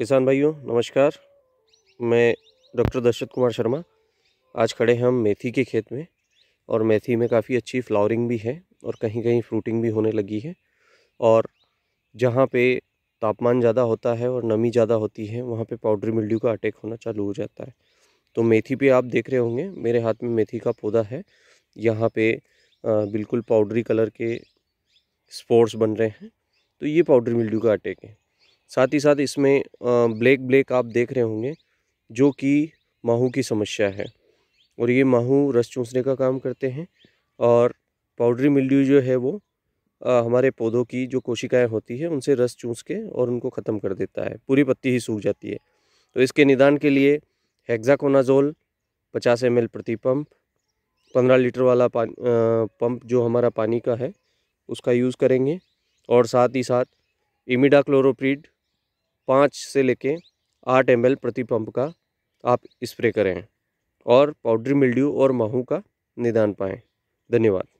किसान भाइयों नमस्कार मैं डॉक्टर दशरथ कुमार शर्मा आज खड़े हैं हम मेथी के खेत में और मेथी में काफ़ी अच्छी फ्लावरिंग भी है और कहीं कहीं फ्रूटिंग भी होने लगी है और जहाँ पे तापमान ज़्यादा होता है और नमी ज़्यादा होती है वहाँ पे पाउडरी मिल्ड्यू का अटैक होना चालू हो जाता है तो मेथी पे आप देख रहे होंगे मेरे हाथ में मेथी का पौधा है यहाँ पर बिल्कुल पाउडरी कलर के स्पोर्ट्स बन रहे हैं तो ये पाउडरी मिल्ड्यू का अटैक है साथ ही साथ इसमें ब्लैक ब्लैक आप देख रहे होंगे जो कि माहू की समस्या है और ये माहू रस चूसने का काम करते हैं और पाउडरी मिल्ड्यू जो है वो आ, हमारे पौधों की जो कोशिकाएं होती है उनसे रस चूस के और उनको ख़त्म कर देता है पूरी पत्ती ही सूख जाती है तो इसके निदान के लिए हेक्जाकोनाजोल पचास एम प्रति पंप पंद्रह लीटर वाला पानी पंप जो हमारा पानी का है उसका यूज़ करेंगे और साथ ही साथ इमिडा क्लोरोप्रीड पाँच से लेके आठ एम प्रति पंप का आप स्प्रे करें और पाउडरी मिल्ड्यू और माहू का निदान पाएँ धन्यवाद